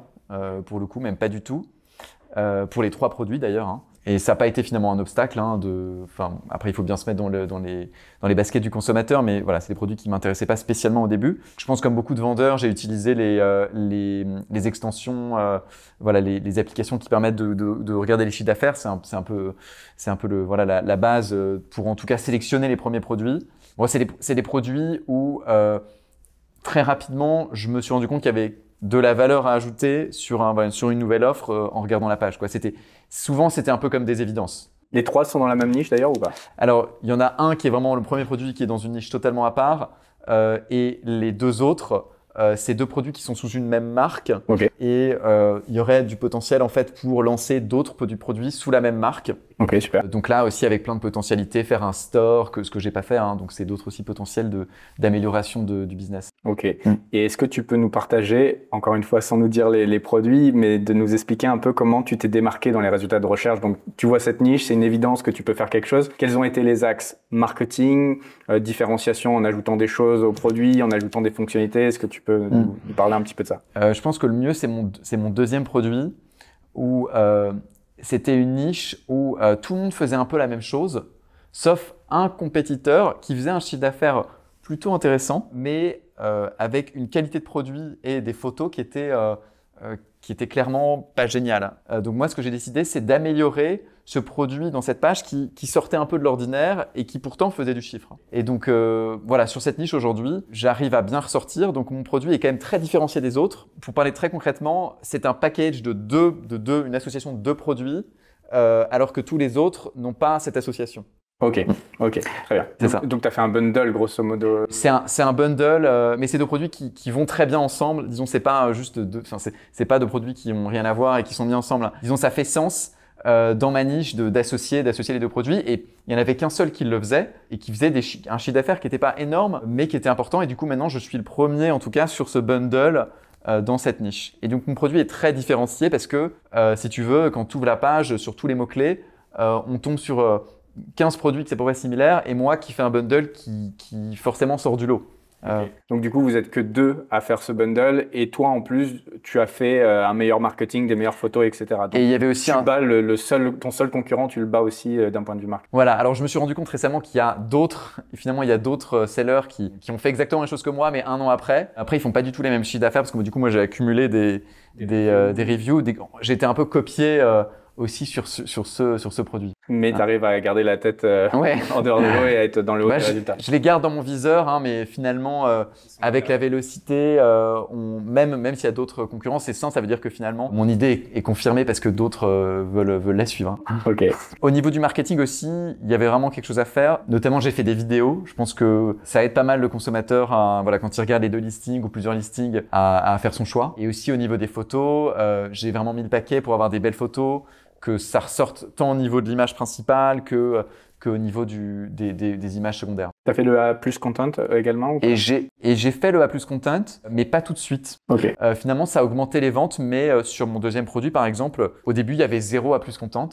pour le coup, même pas du tout. pour les trois produits d'ailleurs. Hein. Et ça n'a pas été finalement un obstacle. Hein, de... enfin, après, il faut bien se mettre dans, le, dans, les, dans les baskets du consommateur, mais voilà, c'est des produits qui ne m'intéressaient pas spécialement au début. Je pense, comme beaucoup de vendeurs, j'ai utilisé les, euh, les, les, extensions, euh, voilà, les, les, applications qui permettent de, de, de regarder les chiffres d'affaires. C'est un, un, peu, un peu le, voilà, la, base euh, pour en tout cas sélectionner les premiers produits. Bon, c'est des, produits où euh, très rapidement, je me suis rendu compte qu'il y avait de la valeur à ajouter sur, un, sur une nouvelle offre euh, en regardant la page. Quoi. C'était, souvent, c'était un peu comme des évidences. Les trois sont dans la même niche d'ailleurs ou pas Alors, il y en a un qui est vraiment le premier produit qui est dans une niche totalement à part, euh, et les deux autres euh, ces deux produits qui sont sous une même marque. Et euh, il y aurait du potentiel en fait pour lancer d'autres produits sous la même marque. Ok, euh, donc là aussi avec plein de potentialités, faire un store, que ce que j'ai pas fait. Hein. donc c'est d'autres aussi potentiels d'amélioration du business. Ok. Mm. Et est-ce que tu peux nous partager, encore une fois sans nous dire les, les produits, mais de nous expliquer un peu comment tu t'es démarqué dans les résultats de recherche. Donc tu vois cette niche, c'est une évidence que tu peux faire quelque chose. Quels ont été les axes marketing, différenciation en ajoutant des choses aux produits, en ajoutant des fonctionnalités Est-ce que tu Mm. parler un petit peu de ça euh, Je pense que le mieux, c'est mon, mon deuxième produit où euh, c'était une niche où euh, tout le monde faisait un peu la même chose, sauf un compétiteur qui faisait un chiffre d'affaires plutôt intéressant, mais avec une qualité de produit et des photos qui étaient, qui étaient clairement pas géniales. donc moi, ce que j'ai décidé, c'est d'améliorer ce produit dans cette page qui, sortait un peu de l'ordinaire et qui pourtant faisait du chiffre. Et donc euh, voilà, sur cette niche aujourd'hui, j'arrive à bien ressortir. Donc mon produit est quand même très différencié des autres. Pour parler très concrètement, c'est un package de deux, de deux, une association de deux produits, euh, alors que tous les autres n'ont pas cette association. Ok, ok, très bien. C'est ça. Donc, tu as fait un bundle, grosso modo. Euh, c'est un, un, bundle, mais c'est deux produits qui, qui, vont très bien ensemble. Disons, c'est pas juste deux, c'est, pas deux produits qui ont rien à voir et qui sont mis ensemble. Disons, ça fait sens euh, dans ma niche d'associer d'associer les deux produits et il n'y en avait qu'un seul qui le faisait et qui faisait des un chiffre d'affaires qui n'était pas énorme mais qui était important et du coup maintenant je suis le premier en tout cas sur ce bundle euh, dans cette niche. Et donc mon produit est très différencié parce que euh, si tu veux, quand tu ouvres la page sur tous les mots-clés, on tombe sur 15 produits qui sont pas similaires et moi qui fais un bundle qui, qui forcément sort du lot. Euh, donc du coup, vous êtes que deux à faire ce bundle et toi en plus, tu as fait euh, un meilleur marketing, des meilleures photos, etc. et il y avait aussi un... bats le, seul, ton seul concurrent, tu le bats aussi euh, d'un point de vue marketing. Voilà. Alors je me suis rendu compte récemment qu'il y a d'autres, finalement il y a d'autres sellers qui, ont fait exactement les chose que moi, mais un an après. Après, ils font pas du tout les mêmes chiffres d'affaires parce que du coup moi j'ai accumulé des des, des reviews. J'étais un peu copié aussi sur ce, sur ce, sur ce produit. Mais tu arrives à garder la tête euh, en dehors de l'eau et à être dans le haut bah, résultat. Je, les garde dans mon viseur, hein, mais finalement, euh, avec la vélocité, euh, on, même, même s'il y a d'autres concurrents, c'est sain, ça veut dire que finalement, mon idée est confirmée parce que d'autres veulent, veulent la suivre. Hein. Ok. Au niveau du marketing aussi, il y avait vraiment quelque chose à faire. Notamment, j'ai fait des vidéos. Je pense que ça aide pas mal le consommateur, voilà, quand il regarde les deux listings ou plusieurs listings, à, à faire son choix. Et aussi au niveau des photos, j'ai vraiment mis le paquet pour avoir des belles photos que ça ressorte tant au niveau de l'image principale que euh, qu'au niveau du, des, des, images secondaires. Tu as fait le A plus content euh, également ou Et j'ai fait le A plus mais pas tout de suite. Euh, finalement, ça a augmenté les ventes, mais sur mon deuxième produit, par exemple, au début, il y avait zéro A plus content.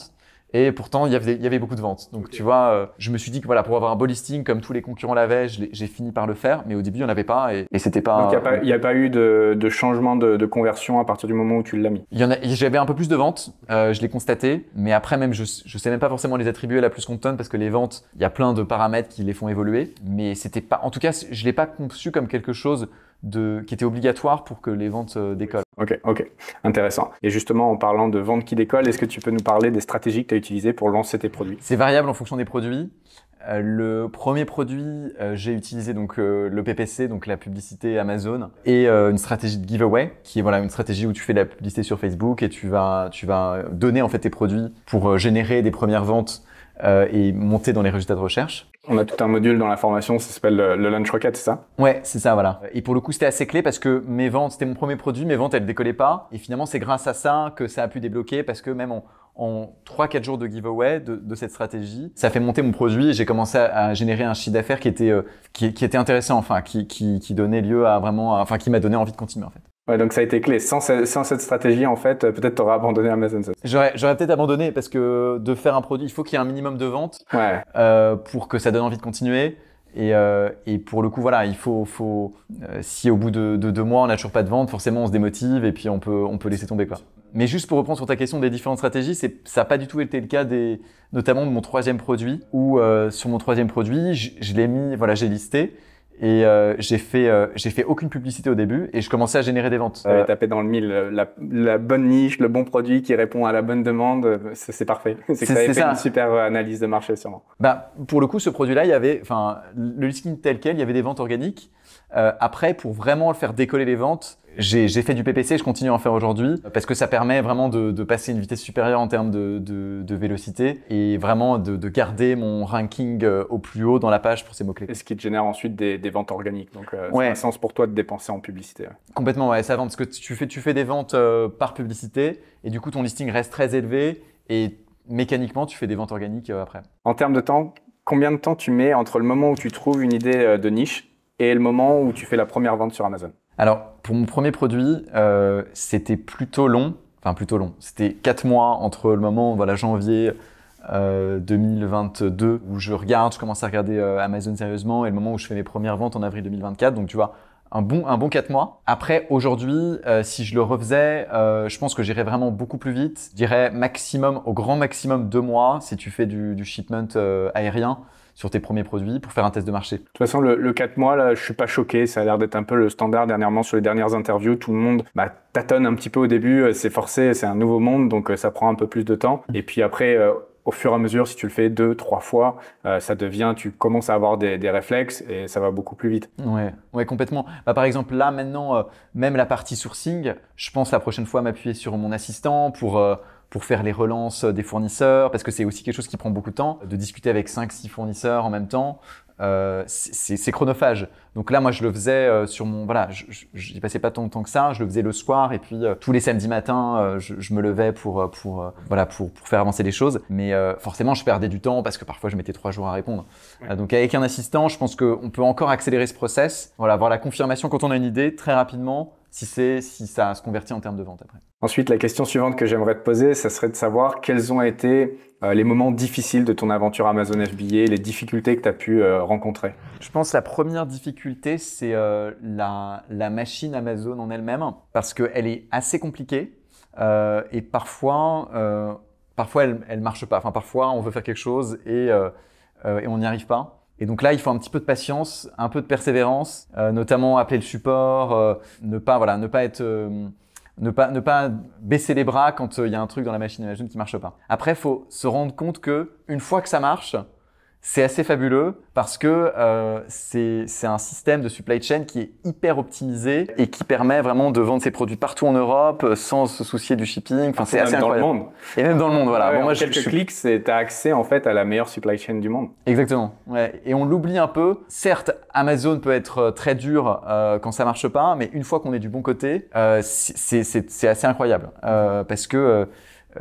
Et pourtant, il y, avait, beaucoup de ventes. Donc, tu vois, euh, je me suis dit que voilà, pour avoir un beau listing, comme tous les concurrents l'avaient, j'ai fini par le faire. Mais au début, il n'y en avait pas et, c'était pas. Donc, il n'y euh, a, pas eu de, changement de, conversion à partir du moment où tu l'as mis. Il y en J'avais un peu plus de ventes. Euh, je l'ai constaté. Mais après, même, je, ne sais même pas forcément les attribuer à la plus contente parce que les ventes, il y a plein de paramètres qui les font évoluer. Mais c'était pas. En tout cas, je ne l'ai pas conçu comme quelque chose de, qui était obligatoire pour que les ventes euh, décollent. Ok, ok, intéressant. Et justement, en parlant de ventes qui décollent, est-ce que tu peux nous parler des stratégies que tu as utilisées pour lancer tes produits C'est variable en fonction des produits. Euh, le premier produit, euh, j'ai utilisé donc le PPC, donc la publicité Amazon, et une stratégie de giveaway, qui est voilà une stratégie où tu fais de la publicité sur Facebook et tu vas tu vas donner en fait tes produits pour générer des premières ventes euh, et monter dans les résultats de recherche. On a tout un module dans la formation, ça s'appelle le, Lunch Rocket, c'est ça Ouais, c'est ça, voilà. Et pour le coup, c'était assez clé parce que mes ventes, c'était mon premier produit, mes ventes, elles décollaient pas. Et finalement, c'est grâce à ça que ça a pu débloquer parce que même en, trois, 3-4 jours de giveaway de, de, cette stratégie, ça fait monter mon produit et j'ai commencé à, à, générer un chiffre d'affaires qui était euh, qui, qui, était intéressant, enfin qui, qui, qui donnait lieu à vraiment, enfin qui m'a donné envie de continuer en fait. Ouais, donc ça a été clé. Sans, cette stratégie, en fait, euh, peut-être t'aurais abandonné Amazon. J'aurais, j'aurais peut-être abandonné parce que de faire un produit, il faut qu'il y ait un minimum de ventes ouais. euh, pour que ça donne envie de continuer. Et, euh, et, pour le coup, voilà, il faut, faut euh, si au bout de, de deux mois on n'a toujours pas de vente, forcément on se démotive et puis on peut, on peut laisser tomber quoi. Mais juste pour reprendre sur ta question des différentes stratégies, c'est, ça n'a pas du tout été le cas des, notamment de mon troisième produit où euh, sur mon troisième produit, je, je l'ai mis, voilà, j'ai listé et euh, j'ai fait, euh, j'ai fait aucune publicité au début et je commençais à générer des ventes. Euh, tapé dans le mille, euh, la, la, bonne niche, le bon produit qui répond à la bonne demande, c'est parfait. C'est que ça fait une super analyse de marché sûrement. Bah, pour le coup, ce produit-là, il y avait, enfin, le listing tel quel, il y avait des ventes organiques. après, pour vraiment le faire décoller les ventes, j'ai fait du PPC, je continue à en faire aujourd'hui parce que ça permet vraiment de, de, passer une vitesse supérieure en termes de, de, de vélocité et vraiment de, garder mon ranking euh, au plus haut dans la page pour ces mots-clés. Et ce qui te génère ensuite des, des ventes organiques. Donc, c'est euh, a un sens pour toi de dépenser en publicité. Complètement, ouais, ça vend parce que tu fais, tu fais des ventes euh, par publicité et du coup, ton listing reste très élevé et mécaniquement, tu fais des ventes organiques après. En termes de temps, combien de temps tu mets entre le moment où tu trouves une idée de niche et le moment où tu fais la première vente sur Amazon alors, pour mon premier produit, euh, c'était plutôt long. Enfin, plutôt long. C'était 4 mois entre le moment, voilà, janvier 2022, euh, où je regarde, je commence à regarder euh, Amazon sérieusement, et le moment où je fais mes premières ventes en avril 2024. Donc, tu vois, un bon, un bon 4 mois. Après, aujourd'hui, si je le refaisais, je pense que j'irais vraiment beaucoup plus vite. Je dirais maximum, au grand maximum, 2 mois si tu fais du, du shipment aérien sur tes premiers produits pour faire un test de marché. De toute façon, le, 4 mois, là, je suis pas choqué. Ça a l'air d'être un peu le standard dernièrement sur les dernières interviews. Tout le monde bah, tâtonne un petit peu au début. Euh, c'est forcé, c'est un nouveau monde, donc euh, ça prend un peu plus de temps. Et puis après, euh, au fur et à mesure, si tu le fais deux, trois fois, ça devient, tu commences à avoir des, réflexes et ça va beaucoup plus vite. Ouais, ouais complètement. Bah, par exemple, là maintenant, même la partie sourcing, je pense la prochaine fois m'appuyer sur mon assistant pour pour faire les relances des fournisseurs, parce que c'est aussi quelque chose qui prend beaucoup de temps, de discuter avec 5-6 fournisseurs en même temps. Euh, c'est chronophage. Donc là, moi, je le faisais euh, sur mon... Voilà, j'y passais pas tant de temps que ça. Je le faisais le soir et puis euh, tous les samedis matins, je, me levais pour, pour, voilà, pour, pour faire avancer les choses. Mais forcément, je perdais du temps parce que parfois, je mettais trois jours à répondre. donc avec un assistant, je pense qu'on peut encore accélérer ce process. Voilà, avoir la confirmation quand on a une idée très rapidement si, si ça se convertit en termes de vente après. Ensuite, la question suivante que j'aimerais te poser, ça serait de savoir quels ont été euh, les moments difficiles de ton aventure Amazon FBA, les difficultés que tu as pu euh, rencontrer. Je pense que la première difficulté, c'est euh, la, machine Amazon en elle-même, parce qu'elle est assez compliquée et parfois, parfois elle ne marche pas. Enfin, parfois, on veut faire quelque chose et on n'y arrive pas. Et donc là, il faut un petit peu de patience, un peu de persévérance, euh, notamment appeler le support, euh, ne pas voilà, ne pas être euh, ne pas, ne pas baisser les bras quand il y a un truc dans la machine à machine qui marche pas. Après, il faut se rendre compte que une fois que ça marche, c'est assez fabuleux parce que euh, c'est un système de supply chain qui est hyper optimisé et qui permet vraiment de vendre ses produits partout en Europe euh, sans se soucier du shipping. c'est assez même dans le monde. Et même dans le monde, voilà. quelques clics, tu as accès en fait à la meilleure supply chain du monde. Exactement. Et on l'oublie un peu. Certes, Amazon peut être euh, très dur euh, quand ça marche pas, mais une fois qu'on est du bon côté, euh, c'est assez incroyable parce que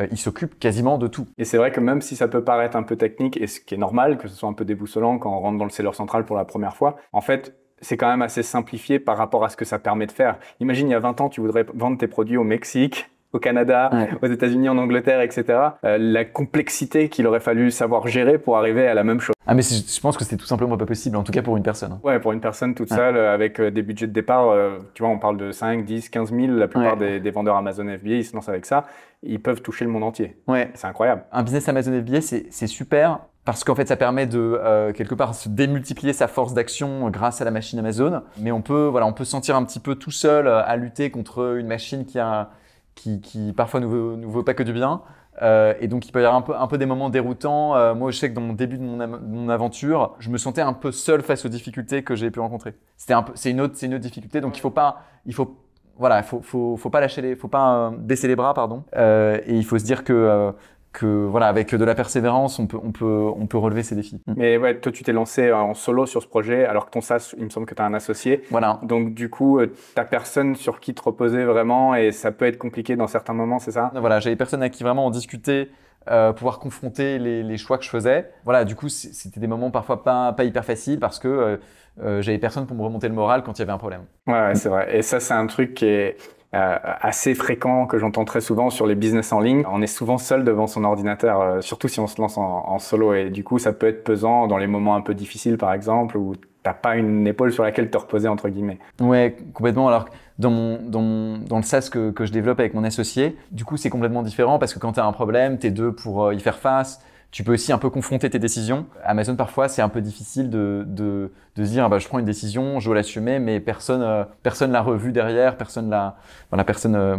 euh, il s'occupe quasiment de tout. Et c'est vrai que même si ça peut paraître un peu technique, et ce qui est normal, que ce soit un peu déboussolant quand on rentre dans le seller central pour la première fois, en fait, c'est quand même assez simplifié par rapport à ce que ça permet de faire. Imagine, il y a 20 ans, tu voudrais vendre tes produits au Mexique au Canada, aux États-Unis, en Angleterre, etc. Euh, la complexité qu'il aurait fallu savoir gérer pour arriver à la même chose. Ah mais je pense que c'était tout simplement pas possible, en tout cas pour une personne. Hein. Ouais, pour une personne toute seule, euh, avec euh, des budgets de départ, tu vois, on parle de 5, 10, 15 000, la plupart des, vendeurs Amazon FBA, ils se lancent avec ça, ils peuvent toucher le monde entier. Ouais. C'est incroyable. Un business Amazon FBA, c'est super, parce qu'en fait, ça permet de quelque part se démultiplier sa force d'action grâce à la machine Amazon. Mais on peut, voilà, on peut sentir un petit peu tout seul à lutter contre une machine qui a qui, parfois ne nous, vaut pas que du bien. Euh, et donc, il peut y avoir un peu, un peu des moments déroutants. Euh, moi, je sais que dans mon début de mon, aventure, je me sentais un peu seul face aux difficultés que j'ai pu rencontrer. C'était peu, c'est une autre, c'est une difficulté. Donc, il faut pas, il faut, voilà, faut, faut, faut pas lâcher les, faut pas euh, baisser les bras, pardon. et il faut se dire que que voilà, avec de la persévérance, on peut, on peut, on peut relever ces défis. Mais ouais, toi, tu t'es lancé en solo sur ce projet, alors que ton SAS, il me semble que tu as un associé. Voilà. Donc, du coup, euh, t'as personne sur qui te reposer vraiment et ça peut être compliqué dans certains moments, c'est ça Voilà, j'avais personne à qui vraiment en discuter. Euh, pouvoir confronter les, choix que je faisais. Voilà, du coup, c'était des moments parfois pas, pas hyper faciles parce que euh, j'avais personne pour me remonter le moral quand il y avait un problème. ouais c'est vrai. Et ça, c'est un truc qui est euh, assez fréquent que j'entends très souvent sur les business en ligne. On est souvent seul devant son ordinateur, euh, surtout si on se lance en, solo. Et du coup, ça peut être pesant dans les moments un peu difficiles, par exemple, où t'as pas une épaule sur laquelle te reposer, entre guillemets. Ouais, complètement. Alors, dans, dans, dans le SaaS que, que, je développe avec mon associé, du coup, c'est complètement différent parce que quand t'as un problème, t'es deux pour euh, y faire face tu peux aussi un peu confronter tes décisions. Amazon, parfois, c'est un peu difficile de, de, de dire, ah bah, je prends une décision, je vais l'assumer, mais personne ne euh, personne l'a revue derrière, personne l'a... Voilà, personne... Euh,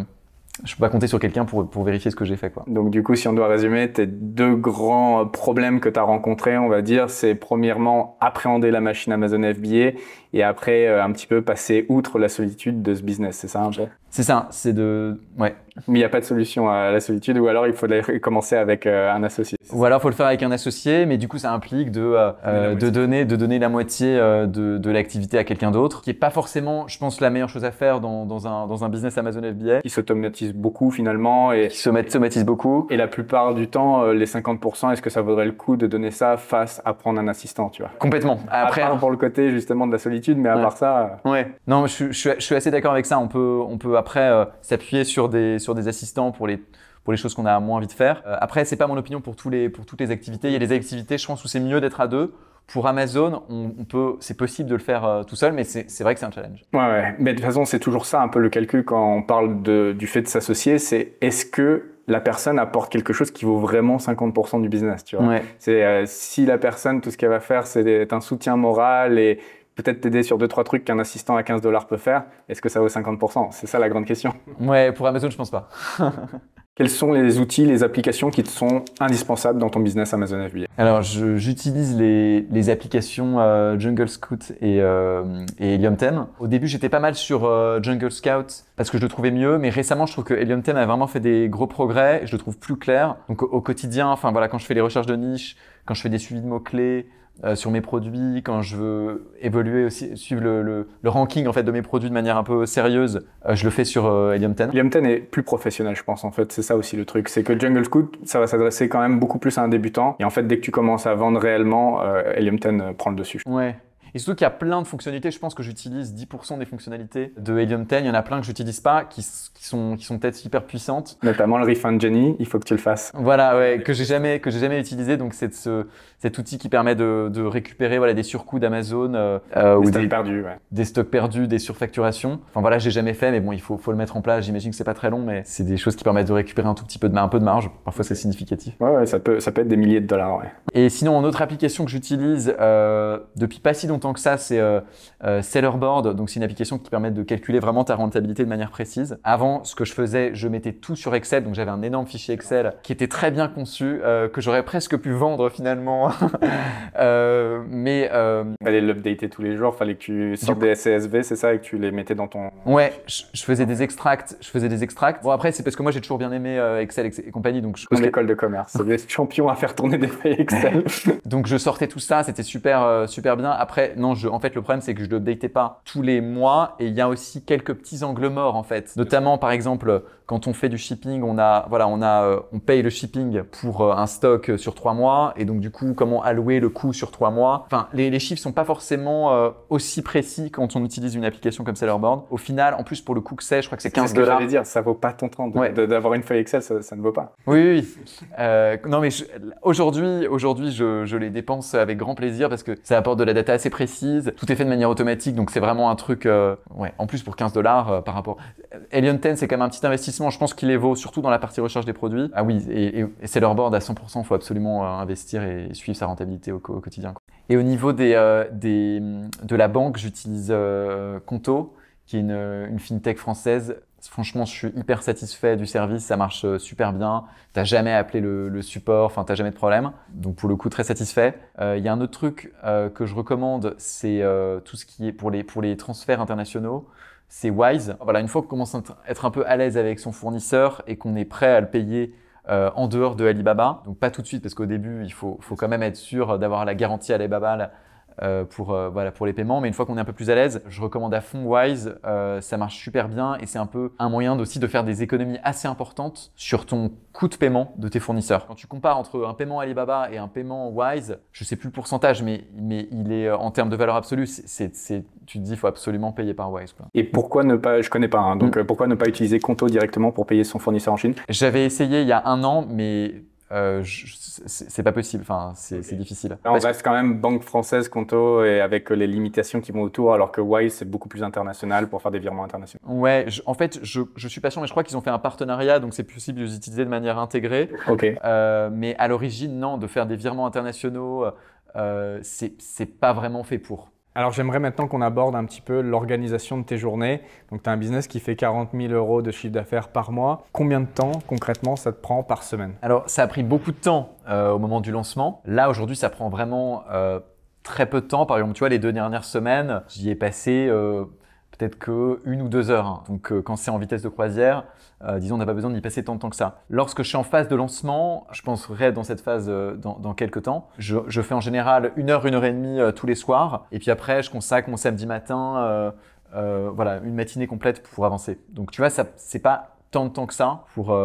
je peux pas compter sur quelqu'un pour, vérifier ce que j'ai fait. Quoi. Donc du coup, si on doit résumer, tes deux grands euh, problèmes que tu as rencontrés, on va dire, c'est premièrement appréhender la machine Amazon FBA et après un petit peu passer outre la solitude de ce business, c'est ça un peu c'est ça, c'est de. Ouais. Mais il n'y a pas de solution à la solitude, ou alors il faut commencer avec euh, un associé. Ou alors il faut le faire avec un associé, mais du coup ça implique de, euh, de, donner, de donner la moitié euh, de, de l'activité à quelqu'un d'autre, qui n'est pas forcément, je pense, la meilleure chose à faire dans, dans, un, dans un business Amazon FBA. Qui s'automatise beaucoup finalement. Et, qui s'automatise beaucoup. Et la plupart du temps, les 50%, est-ce que ça vaudrait le coup de donner ça face à prendre un assistant, tu vois Complètement. Après, pour le côté justement de la solitude, mais à part ça. Ouais. Non, je, je suis assez d'accord avec ça. On peut, on peut après euh, s'appuyer sur des, sur des assistants pour les, pour les choses qu'on a moins envie de faire. Après, euh, après, c'est pas mon opinion pour, tous les, pour toutes les activités. Il y a des activités, je pense, où c'est mieux d'être à deux. Pour Amazon, on, peut, c'est possible de le faire euh, tout seul, mais c'est vrai que c'est un challenge. Ouais, ouais. Mais de toute façon, c'est toujours ça un peu le calcul quand on parle du fait de s'associer. C'est est-ce que la personne apporte quelque chose qui vaut vraiment 50% du business, tu vois. C'est si la personne, tout ce qu'elle va faire, c'est un soutien moral et peut-être t'aider sur deux, trois trucs qu'un assistant à 15 dollars peut faire. Est-ce que ça vaut 50% C'est ça la grande question. Ouais, pour Amazon, je pense pas. Quels sont les outils, les applications qui te sont indispensables dans ton business Amazon FBA Alors, j'utilise les, les, applications euh, Jungle Scout et, euh, et, Helium 10. Au début, j'étais pas mal sur euh, Jungle Scout parce que je le trouvais mieux, mais récemment, je trouve que Helium 10 a vraiment fait des gros progrès. Et je le trouve plus clair. Donc, au, au quotidien, enfin voilà, quand je fais les recherches de niche, quand je fais des suivis de mots-clés, euh, sur mes produits, quand je veux évoluer aussi, suivre le, ranking en fait de mes produits de manière un peu sérieuse, euh, je le fais sur euh, Helium 10. Helium 10 est plus professionnel, je pense en fait. C'est ça aussi le truc, c'est que Jungle Scout, ça va s'adresser quand même beaucoup plus à un débutant. Et en fait, dès que tu commences à vendre réellement, Helium 10 prend le dessus. Ouais. Et surtout qu'il y a plein de fonctionnalités. Je pense que j'utilise 10% des fonctionnalités de Helium 10. Il y en a plein que j'utilise pas, qui, sont, qui sont peut-être hyper puissantes. Notamment le Refund Jenny, il faut que tu le fasses. Voilà, ouais, que j'ai jamais, que j'ai jamais utilisé. Donc c'est de cet outil qui permet de, récupérer voilà, des surcoûts d'Amazon euh, euh, ou des, stocks perdus, des surfacturations. Enfin voilà, j'ai jamais fait, mais bon, il faut, le mettre en place. J'imagine que c'est pas très long, mais c'est des choses qui permettent de récupérer un tout petit peu de, marge. Parfois, c'est significatif. Ouais, ça peut, ça être des milliers de dollars. Et sinon, une autre application que j'utilise euh, depuis pas si longtemps que ça, c'est Sellerboard. Donc, c'est une application qui permet de calculer vraiment ta rentabilité de manière précise. Avant, ce que je faisais, je mettais tout sur Excel. Donc, j'avais un énorme fichier Excel qui était très bien conçu, que j'aurais presque pu vendre finalement Euh, mais. Euh... Fallait l'updater tous les jours, fallait que tu sortes des CSV, c'est ça, et que tu les mettais dans ton. Ouais, je, faisais des extracts, je faisais des extracts. Bon, après, c'est parce que moi, j'ai toujours bien aimé euh, Excel et compagnie, donc je. l'école de commerce, champion à faire tourner des feuilles Excel. donc, je sortais tout ça, c'était super, euh, super bien. Après, non, je, en fait, le problème, c'est que je ne l'updatais pas tous les mois, et il y a aussi quelques petits angles morts, en fait. Notamment, par exemple, quand on fait du shipping, on a, voilà, on a, on paye le shipping pour un stock sur trois mois, et donc, du coup, comment allouer le coût sur trois mois. Enfin, les, les chiffres sont pas forcément euh, aussi précis quand on utilise une application comme Sellerboard. Au final, en plus pour le coût que c'est, je crois que c'est 15 dollars. C'est ce dire, ça vaut pas ton temps d'avoir une feuille Excel, ça, ne vaut pas. Oui, oui. Euh, non mais aujourd'hui, aujourd'hui, je, les dépense avec grand plaisir parce que ça apporte de la data assez précise. Tout est fait de manière automatique, donc c'est vraiment un truc. Euh, ouais. En plus pour 15 dollars par rapport. Alien 10, c'est quand même un petit investissement. Je pense qu'il les vaut surtout dans la partie recherche des produits. Ah oui, et, et, Sellerboard à 100%, faut absolument investir et, et suivre sa rentabilité au, quotidien. Et au niveau euh, des, de la banque, j'utilise euh, Conto, qui est une, fintech française. Franchement, je suis hyper satisfait du service, ça marche euh, super bien. T'as jamais appelé le, support, enfin t'as jamais de problème. Donc pour le coup, très satisfait. Il y a un autre truc que je recommande, c'est tout ce qui est pour les, pour les transferts internationaux c'est Wise. Voilà, une fois qu'on commence à être un peu à l'aise avec son fournisseur et qu'on est prêt à le payer euh, en dehors de Alibaba. Donc pas tout de suite parce qu'au début, il faut, faut quand même être sûr d'avoir la garantie Alibaba, euh, pour, euh, voilà, pour les paiements. Mais une fois qu'on est un peu plus à l'aise, je recommande à fond Wise. Euh, ça marche super bien et c'est un peu un moyen aussi de faire des économies assez importantes sur ton coût de paiement de tes fournisseurs. Quand tu compares entre un paiement Alibaba et un paiement Wise, je sais plus le pourcentage, mais, mais il est en termes de valeur absolue, c'est, tu te dis, il faut absolument payer par Wise. Quoi. Et pourquoi ne pas, je connais pas, hein, donc mm. pourquoi ne pas utiliser Conto directement pour payer son fournisseur en Chine J'avais essayé il y a un an, mais euh, c'est pas possible, enfin, c'est difficile. on reste quand même banque française, Conto, et avec euh, les limitations qui vont autour, alors que Wise, c'est beaucoup plus international pour faire des virements internationaux. Ouais, en fait, je, je suis patient, mais je crois qu'ils ont fait un partenariat, donc c'est possible de les utiliser de manière intégrée. Euh, mais à l'origine, non, de faire des virements internationaux, euh, c'est pas vraiment fait pour. Alors j'aimerais maintenant qu'on aborde un petit peu l'organisation de tes journées. Donc tu as un business qui fait 40 000 euros de chiffre d'affaires par mois. Combien de temps concrètement ça te prend par semaine Alors ça a pris beaucoup de temps euh, au moment du lancement. Là aujourd'hui ça prend vraiment euh, très peu de temps. Par exemple tu vois les deux dernières semaines j'y ai passé... Euh, peut-être que une ou deux heures. Hein. Donc euh, quand c'est en vitesse de croisière, euh, disons, on n'a pas besoin d'y passer tant de temps que ça. Lorsque je suis en phase de lancement, je penserai dans cette phase euh, dans, quelques temps. Je, fais en général une heure, une heure et demie tous les soirs. Et puis après, je consacre mon samedi matin, voilà, une matinée complète pour avancer. Donc tu vois, ça, c'est pas tant de temps que ça pour,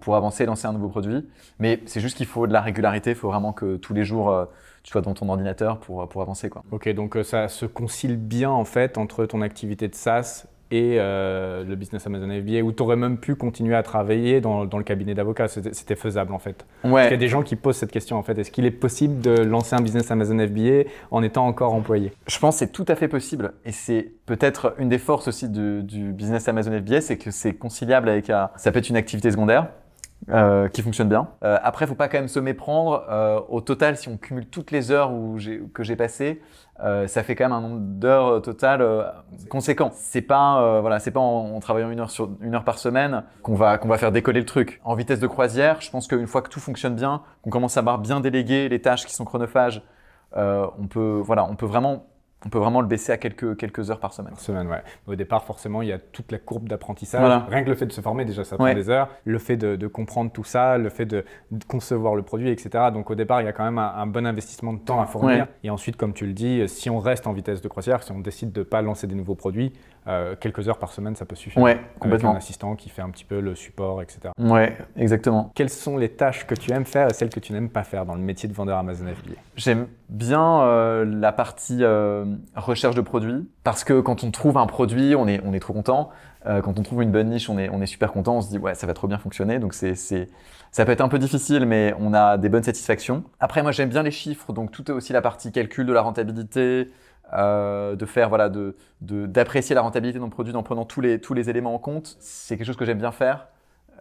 pour, avancer et lancer un nouveau produit. Mais c'est juste qu'il faut de la régularité, il faut vraiment que tous les jours, tu dans ton ordinateur pour, pour avancer. Quoi. Ok, donc euh, ça se concilie bien en fait entre ton activité de SaaS et euh, le business Amazon FBA, où tu aurais même pu continuer à travailler dans, dans le cabinet d'avocat. C'était faisable en fait. Il y a des gens qui posent cette question en fait. Est-ce qu'il est possible de lancer un business Amazon FBA en étant encore employé Je pense que c'est tout à fait possible. Et c'est peut-être une des forces aussi du business Amazon FBA, c'est que c'est conciliable avec euh, Ça peut être une activité secondaire euh, qui fonctionne bien. Euh, après, faut pas quand même se méprendre. Euh, au total, si on cumule toutes les heures où que j'ai passées, euh, ça fait quand même un nombre d'heures total conséquent. C'est pas, voilà, c'est pas en, travaillant une heure sur une heure par semaine qu'on va qu'on va faire décoller le truc. En vitesse de croisière, je pense qu'une fois que tout fonctionne bien, qu'on commence à bien délégué les tâches qui sont chronophages, on peut, voilà, on peut vraiment on peut vraiment le baisser à quelques, quelques heures par semaine. Par semaine, ouais. Au départ, forcément, il y a toute la courbe d'apprentissage. Rien que le fait de se former, déjà, ça prend des heures. Le fait de, comprendre tout ça, le fait de, concevoir le produit, etc. Donc, au départ, il y a quand même un, bon investissement de temps à fournir. Et ensuite, comme tu le dis, si on reste en vitesse de croisière, si on décide de ne pas lancer des nouveaux produits, euh, quelques heures par semaine, ça peut suffire. Ouais, complètement. Avec un assistant qui fait un petit peu le support, etc. Ouais, exactement. Quelles sont les tâches que tu aimes faire et celles que tu n'aimes pas faire dans le métier de vendeur Amazon affilié J'aime bien euh, la partie euh, recherche de produits parce que quand on trouve un produit, on est, on est trop content. quand on trouve une bonne niche, on est, on est super content. On se dit ouais, ça va trop bien fonctionner. Donc c'est, c'est ça peut être un peu difficile, mais on a des bonnes satisfactions. Après, moi j'aime bien les chiffres, donc tout est aussi la partie calcul de la rentabilité. Euh, de faire voilà, de d'apprécier la rentabilité de nos produits en prenant tous les tous les éléments en compte, c'est quelque chose que j'aime bien faire.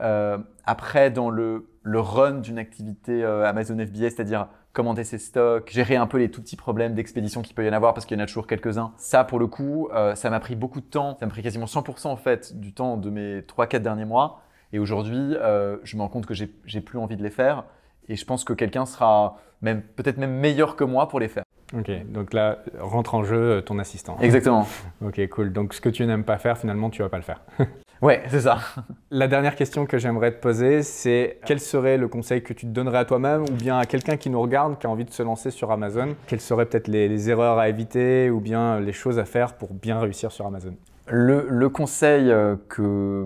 Euh, après, dans le, le run d'une activité euh, Amazon FBA, c'est-à-dire commander ses stocks, gérer un peu les tout petits problèmes d'expédition qu'il peut y en avoir parce qu'il y en a toujours quelques-uns. Ça, pour le coup, ça m'a pris beaucoup de temps. Ça m'a pris quasiment 100% en fait du temps de mes 3-4 derniers mois. Et aujourd'hui, je me rends compte que j'ai plus envie de les faire. Et je pense que quelqu'un sera même peut-être même meilleur que moi pour les faire. Ok, donc là rentre en jeu euh, ton assistant. Exactement. Ok, cool. Donc ce que tu n'aimes pas faire, finalement, tu vas pas le faire. ouais, c'est ça. La dernière question que j'aimerais te poser, c'est quel serait le conseil que tu te donnerais à toi-même ou bien à quelqu'un qui nous regarde, qui a envie de se lancer sur Amazon Quelles seraient peut-être les, erreurs à éviter ou bien les choses à faire pour bien réussir sur Amazon le, conseil euh, que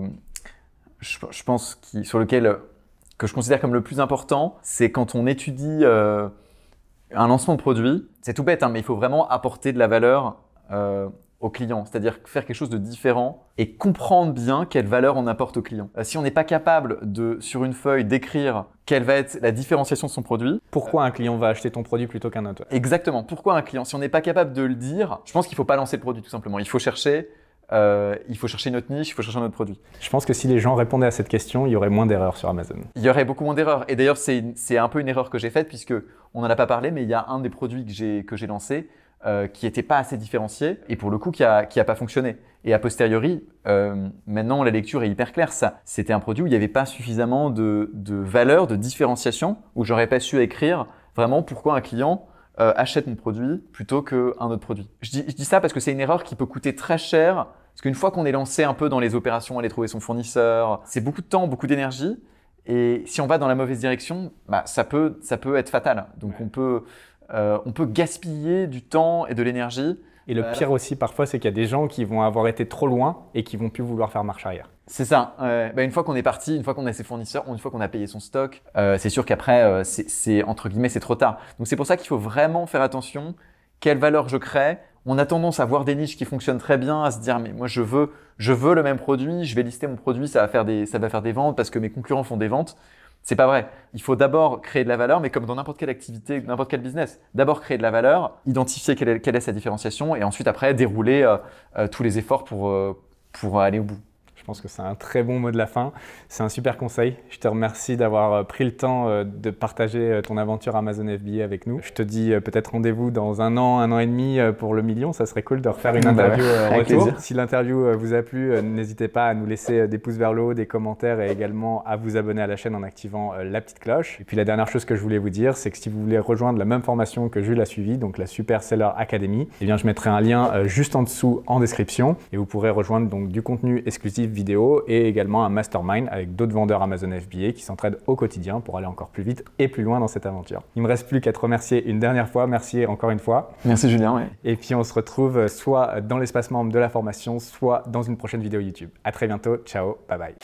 je, pense qui, sur lequel que je considère comme le plus important, c'est quand on étudie. Euh, un lancement de produit, c'est tout bête, hein, mais il faut vraiment apporter de la valeur euh, au client, c'est-à-dire faire quelque chose de différent et comprendre bien quelle valeur on apporte au client. Euh, si on n'est pas capable de, sur une feuille, d'écrire quelle va être la différenciation de son produit. Pourquoi un client va acheter ton produit plutôt qu'un autre Exactement. Pourquoi un client Si on n'est pas capable de le dire, je pense qu'il faut pas lancer le produit tout simplement. Il faut chercher euh, il faut chercher une autre niche, il faut chercher un autre produit. Je pense que si les gens répondaient à cette question, il y aurait moins d'erreurs sur Amazon. Il y aurait beaucoup moins d'erreurs. Et d'ailleurs, c'est un peu une erreur que j'ai faite, puisque on n'en a pas parlé, mais il y a un des produits que j'ai lancé euh, qui n'était pas assez différencié et pour le coup qui n'a qui a pas fonctionné. Et a posteriori, euh, maintenant la lecture est hyper claire. Ça, c'était un produit où il n'y avait pas suffisamment de, de valeur, de différenciation, où j'aurais pas su écrire vraiment pourquoi un client euh, achète mon produit plutôt qu'un autre produit. Je dis, je dis, ça parce que c'est une erreur qui peut coûter très cher parce qu'une fois qu'on est lancé un peu dans les opérations, aller trouver son fournisseur, c'est beaucoup de temps, beaucoup d'énergie. Et si on va dans la mauvaise direction, bah, ça, peut, ça peut être fatal. Donc on, peut, euh, on peut gaspiller du temps et de l'énergie. Et le euh, pire aussi parfois, c'est qu'il y a des gens qui vont avoir été trop loin et qui vont plus vouloir faire marche arrière. C'est ça. Bah, une fois qu'on est parti, une fois qu'on a ses fournisseurs, une fois qu'on a payé son stock, euh, c'est sûr qu'après, c'est entre guillemets, c'est trop tard. Donc c'est pour ça qu'il faut vraiment faire attention. Quelle valeur je crée on a tendance à voir des niches qui fonctionnent très bien, à se dire mais moi je veux, je veux le même produit, je vais lister mon produit, ça va faire des, ça va faire des ventes parce que mes concurrents font des ventes. C'est pas vrai. Il faut d'abord créer de la valeur, mais comme dans n'importe quelle activité, n'importe quel business, d'abord créer de la valeur, identifier quelle est, sa différenciation et ensuite après dérouler euh, euh, tous les efforts pour, euh, pour aller au bout pense que c'est un très bon mot de la fin. C'est un super conseil. Je te remercie d'avoir euh, pris le temps euh, de partager euh, ton aventure Amazon FBA avec nous. Je te dis peut-être rendez-vous dans un an, un an et demi pour le million. Ça serait cool de refaire une bah interview retour. Si l'interview vous a plu, n'hésitez pas à nous laisser des pouces vers le haut, des commentaires et également à vous abonner à la chaîne en activant la petite cloche. Et puis la dernière chose que je voulais vous dire, c'est que si vous voulez rejoindre la même formation que Jules a suivie, donc la Super Seller Academy, eh bien je mettrai un lien juste en dessous en description et vous pourrez rejoindre donc du contenu exclusif et également un mastermind avec d'autres vendeurs Amazon FBA qui s'entraident au quotidien pour aller encore plus vite et plus loin dans cette aventure. Il me reste plus qu'à te remercier une dernière fois. Merci encore une fois. Merci Julien. Et puis on se retrouve soit dans l'espace membre de la formation, soit dans une prochaine vidéo YouTube. À très bientôt. Ciao. Bye bye.